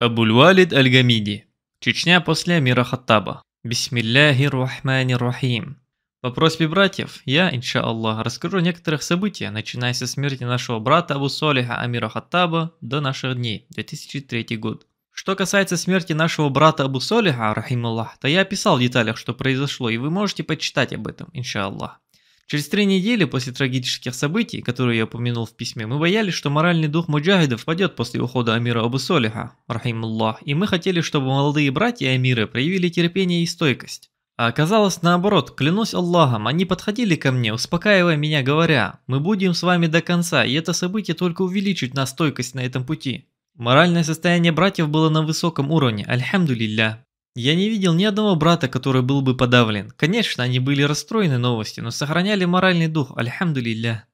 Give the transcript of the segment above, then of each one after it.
Абульвалид валид Аль-Гамиди. Чечня после мира Хаттаба. Бисмилляхи рахмани рахим. По просьбе братьев, я, инша Аллах, расскажу некоторых событий, начиная со смерти нашего брата Абу Солиха Амира Хаттаба до наших дней, 2003 год. Что касается смерти нашего брата Абу Солиха, рахим Аллах, то я описал в деталях, что произошло, и вы можете почитать об этом, инша Аллах. Через три недели после трагических событий, которые я упомянул в письме, мы боялись, что моральный дух муджахидов падет после ухода Амира Абу Солиха, рахимуллах, и мы хотели, чтобы молодые братья Амира проявили терпение и стойкость. А оказалось наоборот, клянусь Аллахом, они подходили ко мне, успокаивая меня, говоря, мы будем с вами до конца, и это событие только увеличит нас стойкость на этом пути. Моральное состояние братьев было на высоком уровне, альхамдулилля. Я не видел ни одного брата, который был бы подавлен. Конечно, они были расстроены новостью, но сохраняли моральный дух, альхамдулилля.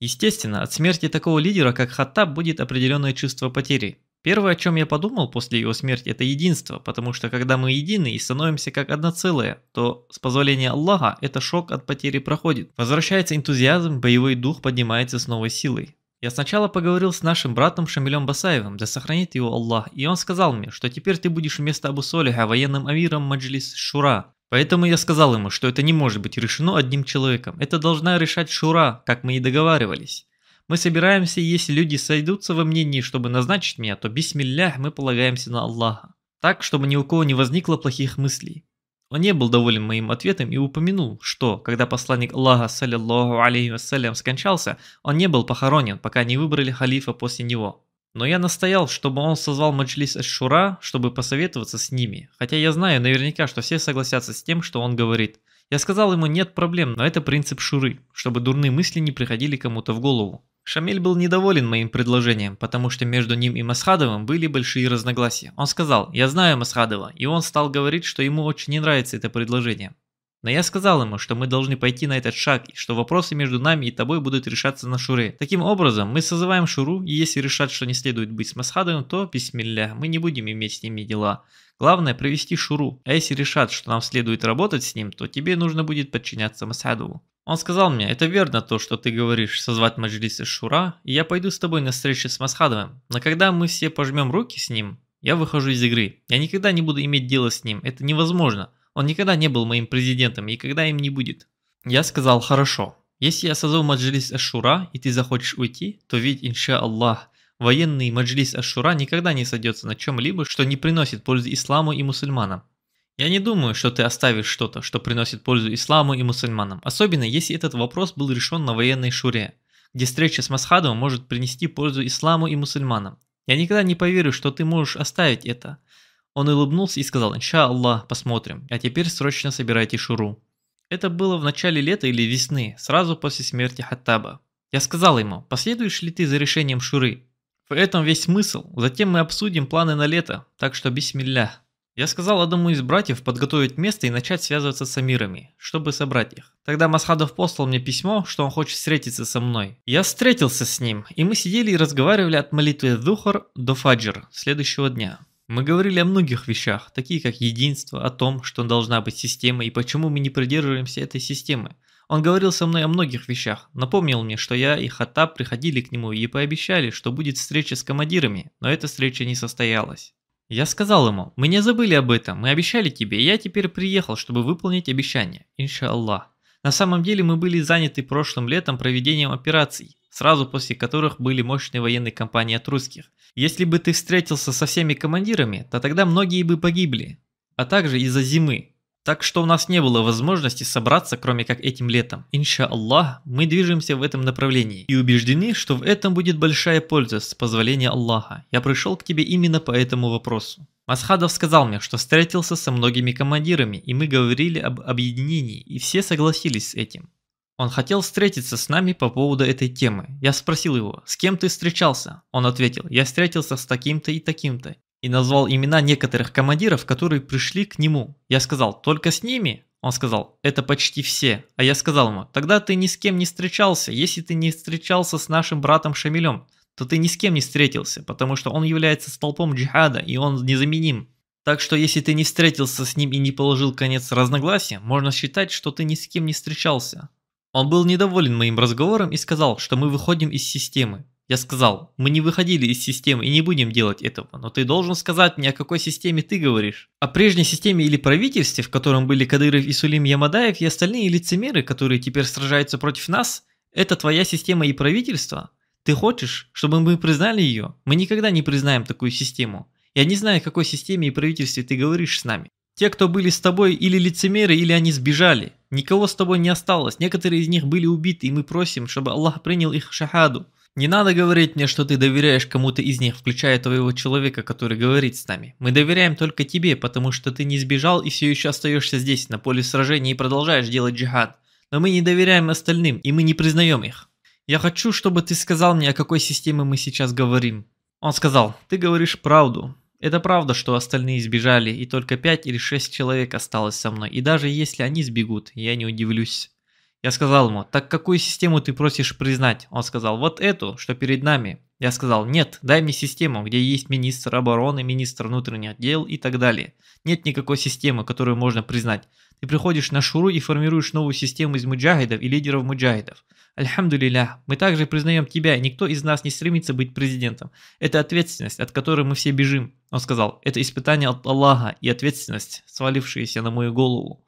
Естественно, от смерти такого лидера, как Хаттаб, будет определенное чувство потери. Первое, о чем я подумал после его смерти, это единство, потому что когда мы едины и становимся как одно целое, то, с позволения Аллаха, это шок от потери проходит. Возвращается энтузиазм, боевой дух поднимается с новой силой. Я сначала поговорил с нашим братом Шамилем Басаевым, да сохранит его Аллах, и он сказал мне, что теперь ты будешь вместо Абу Солиха военным авиром Маджлис Шура. Поэтому я сказал ему, что это не может быть решено одним человеком, это должна решать Шура, как мы и договаривались. Мы собираемся, если люди сойдутся во мнении, чтобы назначить меня, то бисмиллях мы полагаемся на Аллаха. Так, чтобы ни у кого не возникло плохих мыслей. Он не был доволен моим ответом и упомянул, что, когда посланник Аллаха, саллиллаху алейхи вассалям, скончался, он не был похоронен, пока не выбрали халифа после него. Но я настоял, чтобы он созвал Маджлис Аш-Шура, чтобы посоветоваться с ними, хотя я знаю наверняка, что все согласятся с тем, что он говорит. Я сказал ему, нет проблем, но это принцип Шуры, чтобы дурные мысли не приходили кому-то в голову. Шамиль был недоволен моим предложением, потому что между ним и Масхадовым были большие разногласия. Он сказал, я знаю Масхадова, и он стал говорить, что ему очень не нравится это предложение. Но я сказал ему, что мы должны пойти на этот шаг, и что вопросы между нами и тобой будут решаться на шуре. Таким образом, мы созываем шуру, и если решат, что не следует быть с Масхадом, то, бисмилля, мы не будем иметь с ними дела. Главное провести шуру, а если решат, что нам следует работать с ним, то тебе нужно будет подчиняться Масхадову. Он сказал мне, это верно то, что ты говоришь, созвать Маджлис из Шура, и я пойду с тобой на встречу с Масхадовым. Но когда мы все пожмем руки с ним, я выхожу из игры. Я никогда не буду иметь дело с ним, это невозможно. Он никогда не был моим президентом и когда им не будет. Я сказал, хорошо, если я созову Маджлис Ашура и ты захочешь уйти, то ведь, инша Аллах, военный Маджлис Ашура никогда не сойдется на чем-либо, что не приносит пользу исламу и мусульманам. Я не думаю, что ты оставишь что-то, что приносит пользу исламу и мусульманам, особенно если этот вопрос был решен на военной шуре, где встреча с Масхадом может принести пользу исламу и мусульманам. Я никогда не поверю, что ты можешь оставить это. Он улыбнулся и сказал «Инша Аллах, посмотрим, а теперь срочно собирайте шуру». Это было в начале лета или весны, сразу после смерти Хаттаба. Я сказал ему, последуешь ли ты за решением Шуры? В этом весь смысл, затем мы обсудим планы на лето, так что бисмилля. Я сказал одному из братьев подготовить место и начать связываться с амирами, чтобы собрать их. Тогда Масхадов послал мне письмо, что он хочет встретиться со мной. Я встретился с ним, и мы сидели и разговаривали от молитвы Духар до Фаджр следующего дня. Мы говорили о многих вещах, такие как единство, о том, что должна быть система и почему мы не придерживаемся этой системы. Он говорил со мной о многих вещах, напомнил мне, что я и Хаттаб приходили к нему и пообещали, что будет встреча с командирами, но эта встреча не состоялась. Я сказал ему, мы не забыли об этом, мы обещали тебе, и я теперь приехал, чтобы выполнить обещание, иншаллах. На самом деле мы были заняты прошлым летом проведением операций, сразу после которых были мощные военные кампании от русских. Если бы ты встретился со всеми командирами, то тогда многие бы погибли, а также из-за зимы. Так что у нас не было возможности собраться, кроме как этим летом. Инша Аллах, мы движемся в этом направлении и убеждены, что в этом будет большая польза с позволения Аллаха. Я пришел к тебе именно по этому вопросу. Масхадов сказал мне, что встретился со многими командирами, и мы говорили об объединении, и все согласились с этим. Он хотел встретиться с нами по поводу этой темы. Я спросил его, с кем ты встречался? Он ответил, я встретился с таким-то и таким-то. И назвал имена некоторых командиров, которые пришли к нему. Я сказал, только с ними? Он сказал, это почти все. А я сказал ему, тогда ты ни с кем не встречался. Если ты не встречался с нашим братом Шамилем, то ты ни с кем не встретился, потому что он является столпом джихада, и он незаменим. Так что если ты не встретился с ним и не положил конец разногласиям, можно считать, что ты ни с кем не встречался. Он был недоволен моим разговором и сказал, что мы выходим из системы. Я сказал, мы не выходили из системы и не будем делать этого, но ты должен сказать мне, о какой системе ты говоришь. О прежней системе или правительстве, в котором были Кадыров и Сулим Ямадаев и остальные лицемеры, которые теперь сражаются против нас, это твоя система и правительство? Ты хочешь, чтобы мы признали ее? Мы никогда не признаем такую систему. Я не знаю, о какой системе и правительстве ты говоришь с нами. Те, кто были с тобой, или лицемеры, или они сбежали. Никого с тобой не осталось. Некоторые из них были убиты, и мы просим, чтобы Аллах принял их шахаду. Не надо говорить мне, что ты доверяешь кому-то из них, включая твоего человека, который говорит с нами. Мы доверяем только тебе, потому что ты не сбежал и все еще остаешься здесь, на поле сражения, и продолжаешь делать джихад. Но мы не доверяем остальным, и мы не признаем их. Я хочу, чтобы ты сказал мне, о какой системе мы сейчас говорим. Он сказал, ты говоришь правду. Это правда, что остальные сбежали, и только 5 или 6 человек осталось со мной, и даже если они сбегут, я не удивлюсь. Я сказал ему, так какую систему ты просишь признать? Он сказал, вот эту, что перед нами. Я сказал, нет, дай мне систему, где есть министр обороны, министр внутренних дел и так далее. Нет никакой системы, которую можно признать. Ты приходишь на шуру и формируешь новую систему из муджахидов и лидеров муджахидов. Альхамдулилля, мы также признаем тебя, никто из нас не стремится быть президентом. Это ответственность, от которой мы все бежим. Он сказал, это испытание от Аллаха и ответственность, свалившаяся на мою голову.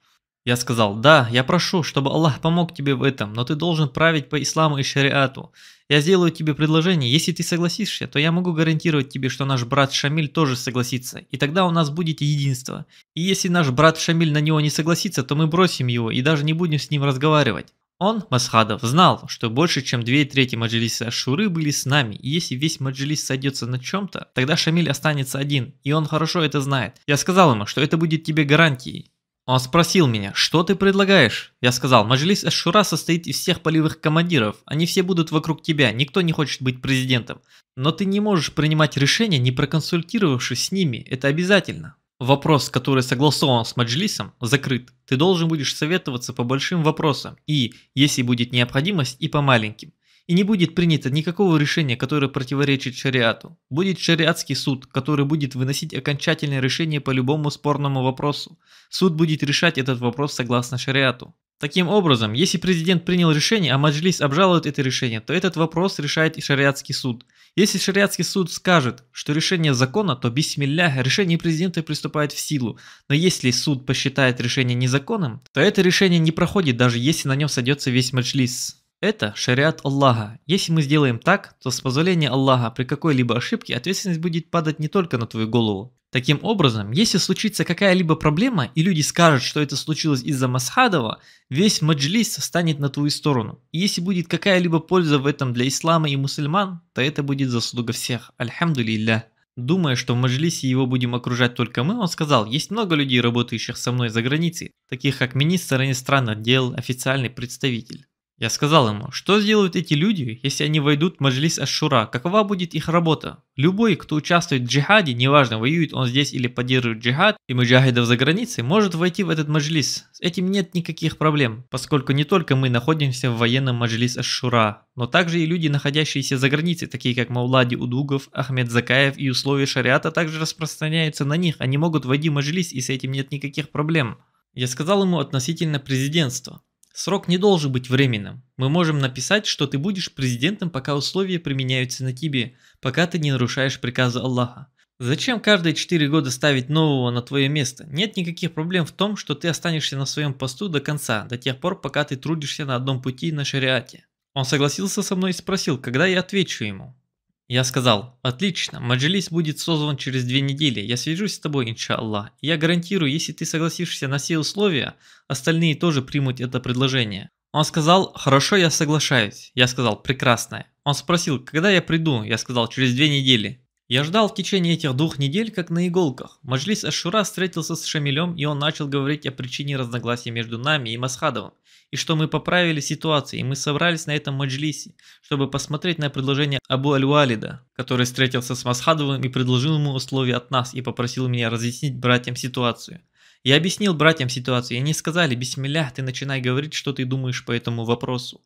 Я сказал, да, я прошу, чтобы Аллах помог тебе в этом, но ты должен править по исламу и шариату. Я сделаю тебе предложение, если ты согласишься, то я могу гарантировать тебе, что наш брат Шамиль тоже согласится, и тогда у нас будет единство. И если наш брат Шамиль на него не согласится, то мы бросим его и даже не будем с ним разговаривать. Он, Масхадов, знал, что больше чем две трети маджлиса Шуры были с нами, и если весь маджлис сойдется на чем-то, тогда Шамиль останется один, и он хорошо это знает. Я сказал ему, что это будет тебе гарантией. Он спросил меня, что ты предлагаешь? Я сказал, Маджлис Ашура состоит из всех полевых командиров, они все будут вокруг тебя, никто не хочет быть президентом. Но ты не можешь принимать решения, не проконсультировавшись с ними, это обязательно. Вопрос, который согласован с Маджлисом, закрыт. Ты должен будешь советоваться по большим вопросам и, если будет необходимость, и по маленьким и не будет принято никакого решения, которое противоречит шариату. Будет шариатский суд, который будет выносить окончательное решение по любому спорному вопросу. Суд будет решать этот вопрос согласно шариату. Таким образом, если президент принял решение, а Маджлис обжалует это решение, то этот вопрос решает и шариатский суд. Если шариатский суд скажет, что решение закона, то бисмилля, решение президента приступает в силу. Но если суд посчитает решение незаконным, то это решение не проходит, даже если на нем сойдется весь Маджлис. Это шариат Аллаха. Если мы сделаем так, то с позволения Аллаха при какой-либо ошибке ответственность будет падать не только на твою голову. Таким образом, если случится какая-либо проблема и люди скажут, что это случилось из-за Масхадова, весь маджлис станет на твою сторону. И если будет какая-либо польза в этом для ислама и мусульман, то это будет заслуга всех. Альхамду лилля. Думая, что в Маджлисе его будем окружать только мы, он сказал, есть много людей, работающих со мной за границей, таких как министр иностранных дел, официальный представитель. Я сказал ему, что сделают эти люди, если они войдут в Маджлис Ашшура, какова будет их работа? Любой, кто участвует в джихаде, неважно, воюет он здесь или поддерживает джихад, и муджахидов за границей, может войти в этот Маджлис. С этим нет никаких проблем, поскольку не только мы находимся в военном Маджлис Ашшура, но также и люди, находящиеся за границей, такие как Маулади Удугов, Ахмед Закаев и условия шариата также распространяются на них, они могут войти в Маджлис и с этим нет никаких проблем. Я сказал ему относительно президентства. Срок не должен быть временным. Мы можем написать, что ты будешь президентом, пока условия применяются на тебе, пока ты не нарушаешь приказы Аллаха. Зачем каждые 4 года ставить нового на твое место? Нет никаких проблем в том, что ты останешься на своем посту до конца, до тех пор, пока ты трудишься на одном пути на шариате. Он согласился со мной и спросил, когда я отвечу ему. Я сказал, отлично, Маджелис будет создан через две недели, я свяжусь с тобой, иншаллах. Я гарантирую, если ты согласишься на все условия, остальные тоже примут это предложение. Он сказал, хорошо, я соглашаюсь. Я сказал, прекрасно. Он спросил, когда я приду? Я сказал, через две недели. Я ждал в течение этих двух недель, как на иголках. Маджлис Ашура встретился с Шамилем, и он начал говорить о причине разногласий между нами и Масхадовым, и что мы поправили ситуацию, и мы собрались на этом Маджлисе, чтобы посмотреть на предложение Абу аль уалида который встретился с Масхадовым и предложил ему условия от нас, и попросил меня разъяснить братьям ситуацию. Я объяснил братьям ситуацию, и они сказали, «Бисмиллях, ты начинай говорить, что ты думаешь по этому вопросу».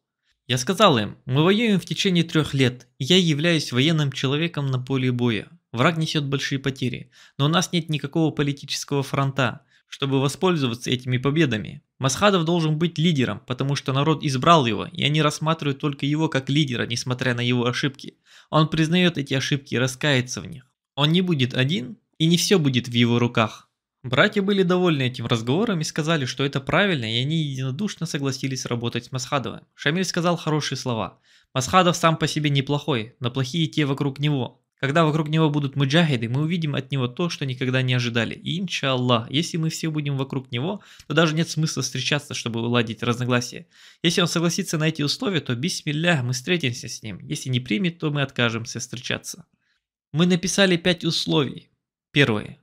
Я сказал им, мы воюем в течение трех лет, и я являюсь военным человеком на поле боя. Враг несет большие потери, но у нас нет никакого политического фронта, чтобы воспользоваться этими победами. Масхадов должен быть лидером, потому что народ избрал его, и они рассматривают только его как лидера, несмотря на его ошибки. Он признает эти ошибки и раскается в них. Он не будет один, и не все будет в его руках. Братья были довольны этим разговором и сказали, что это правильно, и они единодушно согласились работать с Масхадовым. Шамиль сказал хорошие слова. Масхадов сам по себе неплохой, но плохие те вокруг него. Когда вокруг него будут муджахиды, мы увидим от него то, что никогда не ожидали. И иншаллах, если мы все будем вокруг него, то даже нет смысла встречаться, чтобы уладить разногласия. Если он согласится на эти условия, то бисмилля, мы встретимся с ним. Если не примет, то мы откажемся встречаться. Мы написали пять условий. Первое.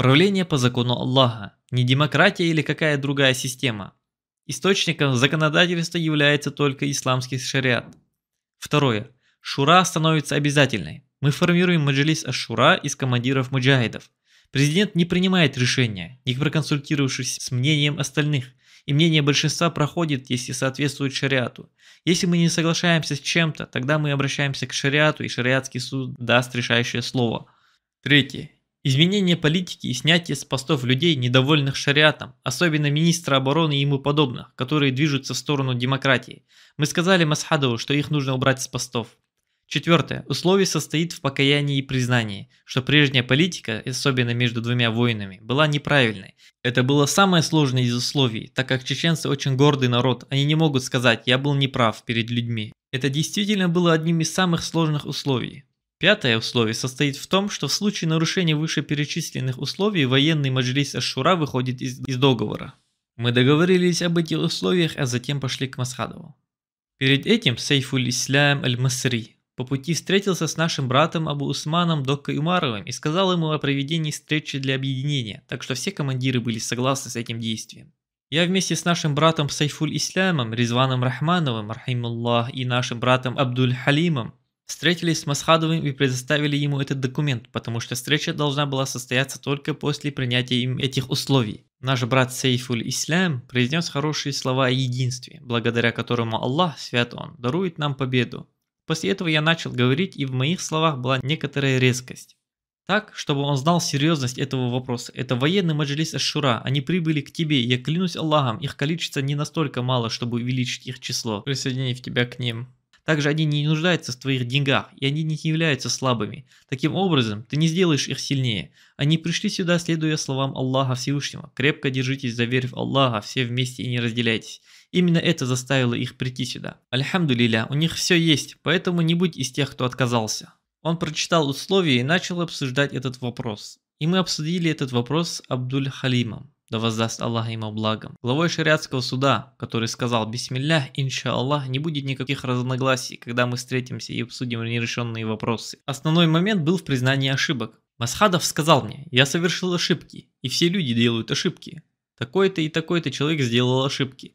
Правление по закону Аллаха, не демократия или какая другая система. Источником законодательства является только исламский шариат. Второе. Шура становится обязательной. Мы формируем маджлис Ашура из командиров муджахидов. Президент не принимает решения, не проконсультировавшись с мнением остальных, и мнение большинства проходит, если соответствует шариату. Если мы не соглашаемся с чем-то, тогда мы обращаемся к шариату, и шариатский суд даст решающее слово. Третье. Изменение политики и снятие с постов людей, недовольных шариатом, особенно министра обороны и ему подобных, которые движутся в сторону демократии. Мы сказали Масхадову, что их нужно убрать с постов. Четвертое. Условие состоит в покаянии и признании, что прежняя политика, особенно между двумя воинами, была неправильной. Это было самое сложное из условий, так как чеченцы очень гордый народ, они не могут сказать «я был неправ перед людьми». Это действительно было одним из самых сложных условий. Пятое условие состоит в том, что в случае нарушения вышеперечисленных условий военный маджлис Ашура выходит из, из договора. Мы договорились об этих условиях, а затем пошли к Масхадову. Перед этим Сейфуль Ислям Аль-Масри по пути встретился с нашим братом Абу Усманом Докка Умаровым и сказал ему о проведении встречи для объединения, так что все командиры были согласны с этим действием. Я вместе с нашим братом Сайфуль Исламом Ризваном Рахмановым, Рахимуллах, и нашим братом Абдуль Халимом встретились с Масхадовым и предоставили ему этот документ, потому что встреча должна была состояться только после принятия им этих условий. Наш брат Сейфуль Ислам произнес хорошие слова о единстве, благодаря которому Аллах, свят Он, дарует нам победу. После этого я начал говорить, и в моих словах была некоторая резкость. Так, чтобы он знал серьезность этого вопроса. Это военный маджлис Ашура. Они прибыли к тебе. Я клянусь Аллахом, их количество не настолько мало, чтобы увеличить их число, присоединив тебя к ним. Также они не нуждаются в твоих деньгах, и они не являются слабыми. Таким образом, ты не сделаешь их сильнее. Они пришли сюда, следуя словам Аллаха Всевышнего. Крепко держитесь за верь в Аллаха, все вместе и не разделяйтесь. Именно это заставило их прийти сюда. Альхамду лиля, у них все есть, поэтому не будь из тех, кто отказался. Он прочитал условия и начал обсуждать этот вопрос. И мы обсудили этот вопрос с Абдуль Халимом да воздаст Аллах ему благом. Главой шариатского суда, который сказал «Бисмиллях, инша Аллах», не будет никаких разногласий, когда мы встретимся и обсудим нерешенные вопросы. Основной момент был в признании ошибок. Масхадов сказал мне «Я совершил ошибки, и все люди делают ошибки. Такой-то и такой-то человек сделал ошибки.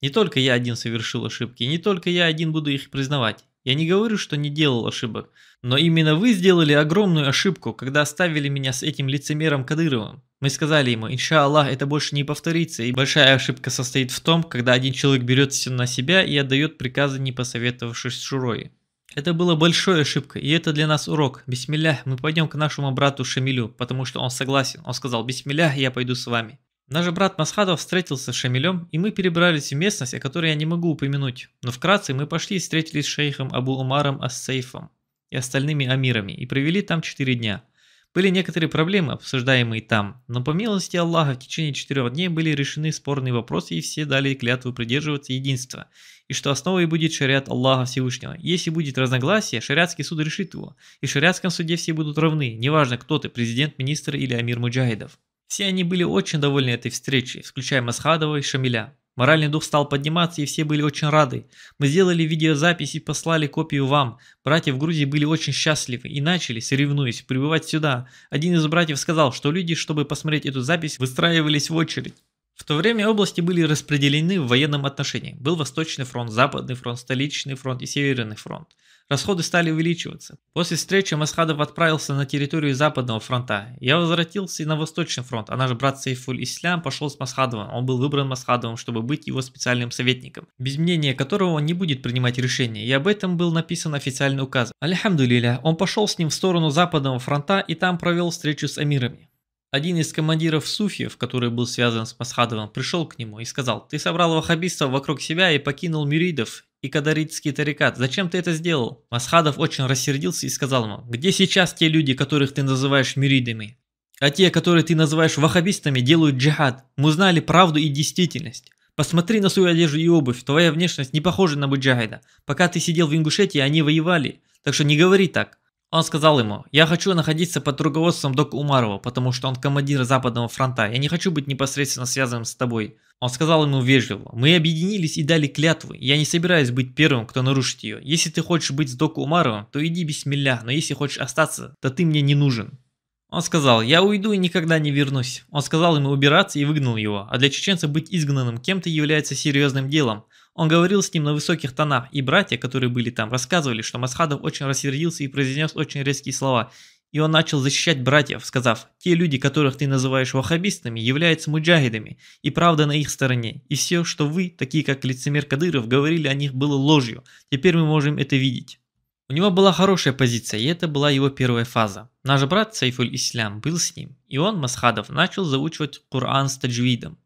Не только я один совершил ошибки, не только я один буду их признавать. Я не говорю, что не делал ошибок, но именно вы сделали огромную ошибку, когда оставили меня с этим лицемером Кадыровым. Мы сказали ему, иншаллах, это больше не повторится, и большая ошибка состоит в том, когда один человек берет все на себя и отдает приказы, не посоветовавшись с Шурой. Это было большой ошибкой, и это для нас урок. Бисмиллях, мы пойдем к нашему брату Шамилю, потому что он согласен. Он сказал, бисмиллях, я пойду с вами. Наш брат Масхадов встретился с Шамилем, и мы перебрались в местность, о которой я не могу упомянуть. Но вкратце мы пошли и встретились с шейхом Абу Умаром Ас-Сейфом и остальными амирами, и провели там 4 дня. Были некоторые проблемы, обсуждаемые там, но по милости Аллаха в течение четырех дней были решены спорные вопросы и все дали клятву придерживаться единства, и что основой будет шариат Аллаха Всевышнего. Если будет разногласие, шариатский суд решит его, и в шариатском суде все будут равны, неважно кто ты, президент, министр или амир муджахидов. Все они были очень довольны этой встречей, включая Масхадова и Шамиля. Моральный дух стал подниматься, и все были очень рады. Мы сделали видеозапись и послали копию вам. Братья в Грузии были очень счастливы и начали, соревнуясь, прибывать сюда. Один из братьев сказал, что люди, чтобы посмотреть эту запись, выстраивались в очередь. В то время области были распределены в военном отношении. Был Восточный фронт, Западный фронт, Столичный фронт и Северный фронт расходы стали увеличиваться. После встречи Масхадов отправился на территорию Западного фронта. Я возвратился и на Восточный фронт, а наш брат Сейфуль Ислям пошел с Масхадовым. Он был выбран Масхадовым, чтобы быть его специальным советником, без мнения которого он не будет принимать решения, и об этом был написан официальный указ. Альхамдулиля, он пошел с ним в сторону Западного фронта и там провел встречу с амирами. Один из командиров Суфьев, который был связан с Масхадовым, пришел к нему и сказал, «Ты собрал ваххабистов вокруг себя и покинул мюридов и кадаритский тарикат. Зачем ты это сделал? Масхадов очень рассердился и сказал ему, где сейчас те люди, которых ты называешь мюридами? А те, которые ты называешь ваххабистами, делают джихад. Мы узнали правду и действительность. Посмотри на свою одежду и обувь, твоя внешность не похожа на буджайда. Пока ты сидел в Ингушетии, они воевали, так что не говори так. Он сказал ему, я хочу находиться под руководством Док Умарова, потому что он командир Западного фронта. Я не хочу быть непосредственно связанным с тобой. Он сказал ему вежливо, мы объединились и дали клятвы, я не собираюсь быть первым, кто нарушит ее. Если ты хочешь быть с Доку Умаровым, то иди бисмилля, но если хочешь остаться, то ты мне не нужен. Он сказал, я уйду и никогда не вернусь. Он сказал ему убираться и выгнал его, а для чеченца быть изгнанным кем-то является серьезным делом. Он говорил с ним на высоких тонах, и братья, которые были там, рассказывали, что Масхадов очень рассердился и произнес очень резкие слова, и он начал защищать братьев, сказав, «Те люди, которых ты называешь ваххабистами, являются муджахидами, и правда на их стороне. И все, что вы, такие как лицемер Кадыров, говорили о них, было ложью. Теперь мы можем это видеть». У него была хорошая позиция, и это была его первая фаза. Наш брат Сайфуль ислам был с ним, и он, Масхадов, начал заучивать Коран с таджвидом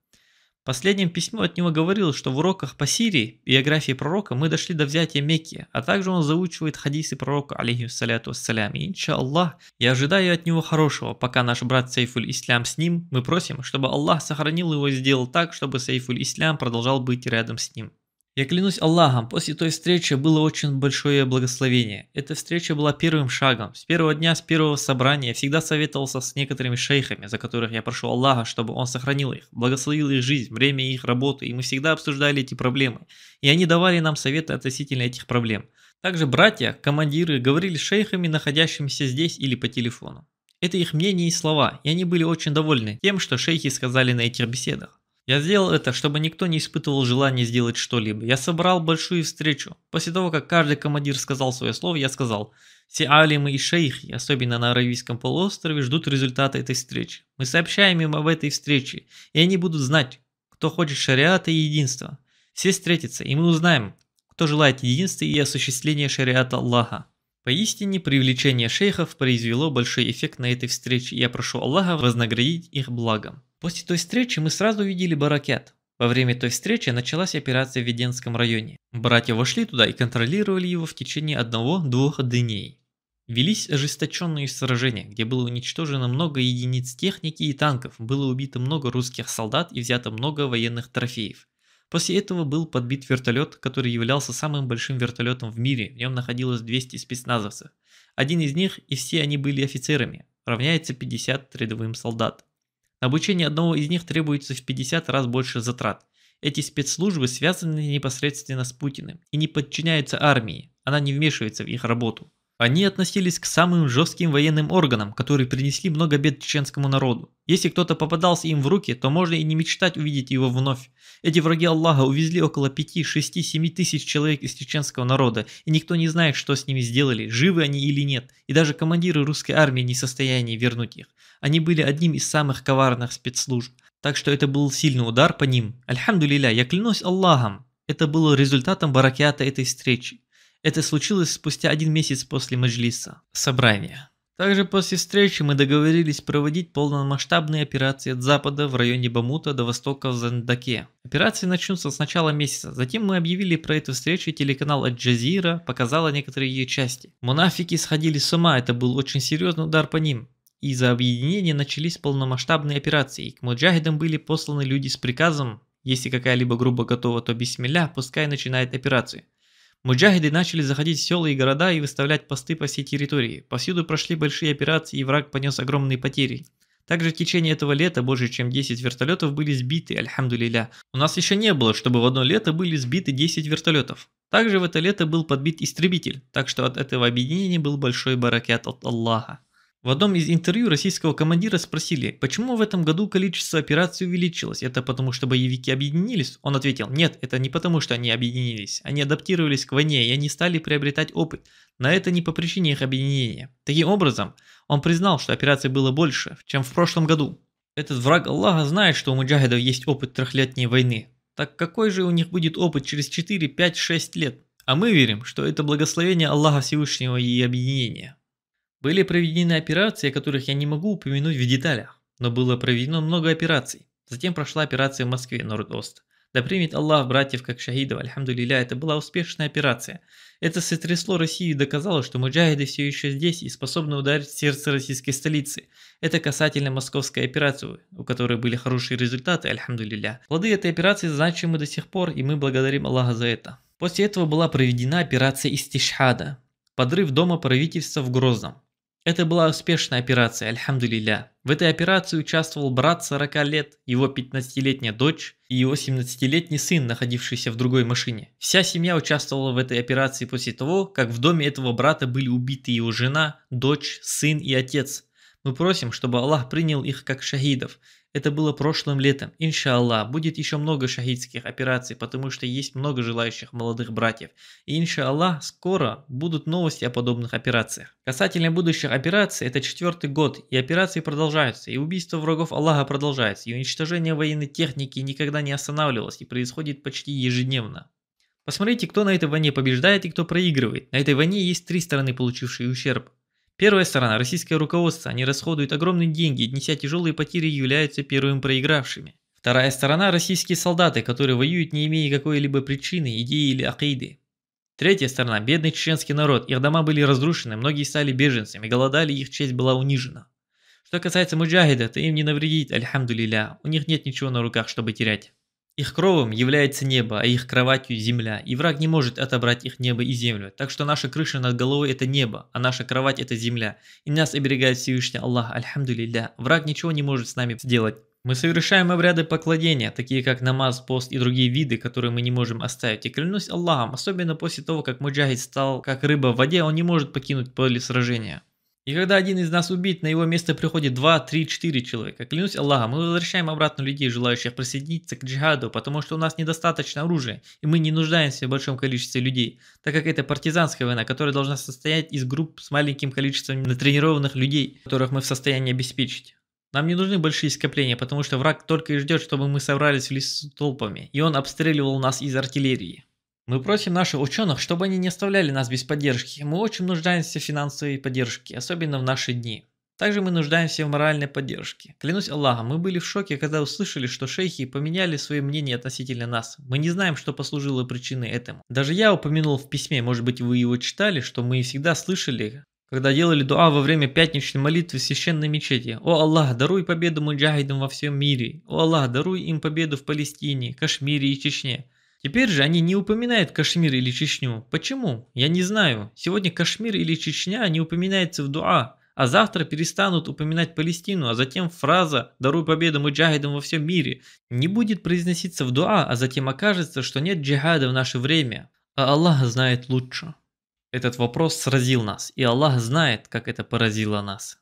последнем письме от него говорил, что в уроках по Сирии и географии пророка мы дошли до взятия Мекки, а также он заучивает хадисы пророка, алейхиссаляту ассалям, и иншаллах, я ожидаю от него хорошего, пока наш брат Сейфуль Ислям с ним, мы просим, чтобы Аллах сохранил его и сделал так, чтобы Сейфуль Ислям продолжал быть рядом с ним. Я клянусь Аллахом, после той встречи было очень большое благословение. Эта встреча была первым шагом. С первого дня, с первого собрания я всегда советовался с некоторыми шейхами, за которых я прошу Аллаха, чтобы он сохранил их, благословил их жизнь, время их работы, и мы всегда обсуждали эти проблемы. И они давали нам советы относительно этих проблем. Также братья, командиры говорили с шейхами, находящимися здесь или по телефону. Это их мнение и слова, и они были очень довольны тем, что шейхи сказали на этих беседах. Я сделал это, чтобы никто не испытывал желания сделать что-либо. Я собрал большую встречу. После того, как каждый командир сказал свое слово, я сказал, все алимы и шейхи, особенно на Аравийском полуострове, ждут результата этой встречи. Мы сообщаем им об этой встрече, и они будут знать, кто хочет шариата и единства. Все встретятся, и мы узнаем, кто желает единства и осуществления шариата Аллаха. Поистине, привлечение шейхов произвело большой эффект на этой встрече, и я прошу Аллаха вознаградить их благом. После той встречи мы сразу увидели баракят. Во время той встречи началась операция в Веденском районе. Братья вошли туда и контролировали его в течение одного-двух дней. Велись ожесточенные сражения, где было уничтожено много единиц техники и танков, было убито много русских солдат и взято много военных трофеев. После этого был подбит вертолет, который являлся самым большим вертолетом в мире, в нем находилось 200 спецназовцев. Один из них, и все они были офицерами, равняется 50 рядовым солдат. Обучение одного из них требуется в 50 раз больше затрат. Эти спецслужбы связаны непосредственно с Путиным и не подчиняются армии, она не вмешивается в их работу. Они относились к самым жестким военным органам, которые принесли много бед чеченскому народу. Если кто-то попадался им в руки, то можно и не мечтать увидеть его вновь. Эти враги Аллаха увезли около 5, 6, 7 тысяч человек из чеченского народа, и никто не знает, что с ними сделали, живы они или нет, и даже командиры русской армии не в состоянии вернуть их. Они были одним из самых коварных спецслужб, так что это был сильный удар по ним. Альхамдулиля, я клянусь Аллахом, это было результатом баракята этой встречи. Это случилось спустя один месяц после Маджлиса, собрания. Также после встречи мы договорились проводить полномасштабные операции от запада в районе Бамута до востока в Зандаке. Операции начнутся с начала месяца, затем мы объявили про эту встречу, телеканал Аджазира, джазира показала некоторые ее части. Мунафики сходили с ума, это был очень серьезный удар по ним. Из-за объединения начались полномасштабные операции, к муджахидам были посланы люди с приказом «Если какая-либо группа готова, то бисмилля, пускай начинает операцию». Муджахиды начали заходить в села и города и выставлять посты по всей территории. Повсюду прошли большие операции и враг понес огромные потери. Также в течение этого лета больше чем 10 вертолетов были сбиты, альхамдулиля. У нас еще не было, чтобы в одно лето были сбиты 10 вертолетов. Также в это лето был подбит истребитель, так что от этого объединения был большой баракет от Аллаха. В одном из интервью российского командира спросили, почему в этом году количество операций увеличилось, это потому что боевики объединились? Он ответил, нет, это не потому что они объединились, они адаптировались к войне и они стали приобретать опыт, но это не по причине их объединения. Таким образом, он признал, что операций было больше, чем в прошлом году. Этот враг Аллаха знает, что у муджахидов есть опыт трехлетней войны. Так какой же у них будет опыт через 4, 5, 6 лет? А мы верим, что это благословение Аллаха Всевышнего и объединение. Были проведены операции, о которых я не могу упомянуть в деталях, но было проведено много операций. Затем прошла операция в Москве, Норд-Ост. Да примет Аллах братьев как шахидов, альхамдулиля, это была успешная операция. Это сотрясло Россию и доказало, что муджахиды все еще здесь и способны ударить сердце российской столицы. Это касательно московской операции, у которой были хорошие результаты, альхамдулиля. Плоды этой операции значимы до сих пор, и мы благодарим Аллаха за это. После этого была проведена операция Истишхада, подрыв дома правительства в Грозном. Это была успешная операция, альхамдулилля. В этой операции участвовал брат 40 лет, его 15-летняя дочь и его 17-летний сын, находившийся в другой машине. Вся семья участвовала в этой операции после того, как в доме этого брата были убиты его жена, дочь, сын и отец. Мы просим, чтобы Аллах принял их как шахидов, это было прошлым летом. Иншаллах, будет еще много шахидских операций, потому что есть много желающих молодых братьев. И иншаллах, скоро будут новости о подобных операциях. Касательно будущих операций, это четвертый год, и операции продолжаются, и убийство врагов Аллаха продолжается, и уничтожение военной техники никогда не останавливалось и происходит почти ежедневно. Посмотрите, кто на этой войне побеждает и кто проигрывает. На этой войне есть три стороны, получившие ущерб. Первая сторона – российское руководство. Они расходуют огромные деньги неся тяжелые потери, являются первыми проигравшими. Вторая сторона – российские солдаты, которые воюют, не имея какой-либо причины, идеи или акиды. Третья сторона – бедный чеченский народ. Их дома были разрушены, многие стали беженцами, голодали, их честь была унижена. Что касается муджахида, то им не навредить, альхамдулиля. У них нет ничего на руках, чтобы терять. Их кровом является небо, а их кроватью земля, и враг не может отобрать их небо и землю. Так что наша крыша над головой это небо, а наша кровать это земля. И нас оберегает Всевышний Аллах, альхамду Враг ничего не может с нами сделать. Мы совершаем обряды поклонения, такие как намаз, пост и другие виды, которые мы не можем оставить. И клянусь Аллахом, особенно после того, как Муджахид стал как рыба в воде, он не может покинуть поле сражения. И когда один из нас убит, на его место приходит 2, 3, 4 человека. Клянусь Аллахом, мы возвращаем обратно людей, желающих присоединиться к джихаду, потому что у нас недостаточно оружия, и мы не нуждаемся в большом количестве людей, так как это партизанская война, которая должна состоять из групп с маленьким количеством натренированных людей, которых мы в состоянии обеспечить. Нам не нужны большие скопления, потому что враг только и ждет, чтобы мы собрались в лесу толпами, и он обстреливал нас из артиллерии. Мы просим наших ученых, чтобы они не оставляли нас без поддержки. Мы очень нуждаемся в финансовой поддержке, особенно в наши дни. Также мы нуждаемся в моральной поддержке. Клянусь Аллахом, мы были в шоке, когда услышали, что шейхи поменяли свое мнение относительно нас. Мы не знаем, что послужило причиной этому. Даже я упомянул в письме, может быть вы его читали, что мы всегда слышали, когда делали дуа во время пятничной молитвы в священной мечети. «О Аллах, даруй победу муджахидам во всем мире! О Аллах, даруй им победу в Палестине, Кашмире и Чечне!» Теперь же они не упоминают Кашмир или Чечню. Почему? Я не знаю. Сегодня Кашмир или Чечня не упоминается в дуа, а завтра перестанут упоминать Палестину, а затем фраза «Даруй победу муджахидам во всем мире» не будет произноситься в дуа, а затем окажется, что нет джихада в наше время, а Аллах знает лучше. Этот вопрос сразил нас, и Аллах знает, как это поразило нас.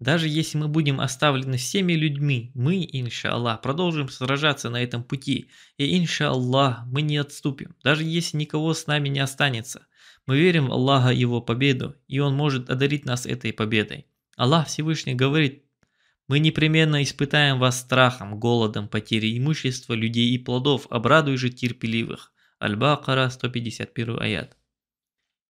Даже если мы будем оставлены всеми людьми, мы, иншаллах, продолжим сражаться на этом пути. И иншаллах, мы не отступим, даже если никого с нами не останется. Мы верим в Аллаха и его победу, и он может одарить нас этой победой. Аллах Всевышний говорит, мы непременно испытаем вас страхом, голодом, потерей имущества, людей и плодов, обрадуй же терпеливых. Аль-Бакара, 151 аят.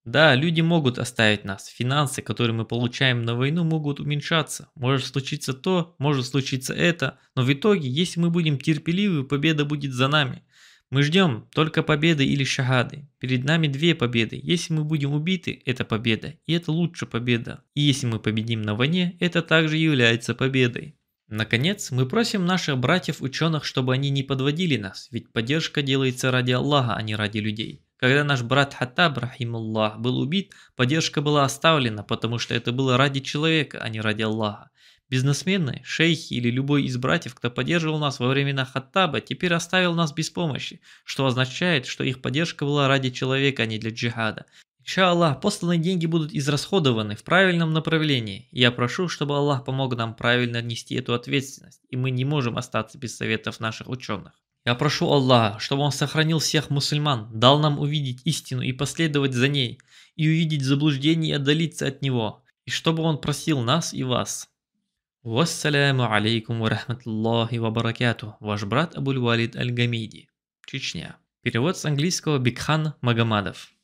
Да, люди могут оставить нас, финансы, которые мы получаем на войну, могут уменьшаться. Может случиться то, может случиться это, но в итоге, если мы будем терпеливы, победа будет за нами. Мы ждем только победы или шагады. Перед нами две победы. Если мы будем убиты, это победа, и это лучше победа. И если мы победим на войне, это также является победой. Наконец, мы просим наших братьев-ученых, чтобы они не подводили нас, ведь поддержка делается ради Аллаха, а не ради людей. Когда наш брат Хаттаб, рахимуллах, был убит, поддержка была оставлена, потому что это было ради человека, а не ради Аллаха. Бизнесмены, шейхи или любой из братьев, кто поддерживал нас во времена Хаттаба, теперь оставил нас без помощи, что означает, что их поддержка была ради человека, а не для джихада. Иншаллах, посланные деньги будут израсходованы в правильном направлении. Я прошу, чтобы Аллах помог нам правильно нести эту ответственность, и мы не можем остаться без советов наших ученых. Я прошу Аллаха, чтобы Он сохранил всех мусульман, дал нам увидеть истину и последовать за ней, и увидеть заблуждение и отдалиться от него, и чтобы Он просил нас и вас. Вассаляму алейкум ва рахматуллахи ва баракату, ваш брат Абуль Валид Аль-Гамиди, Чечня. Перевод с английского Бикхан Магомадов.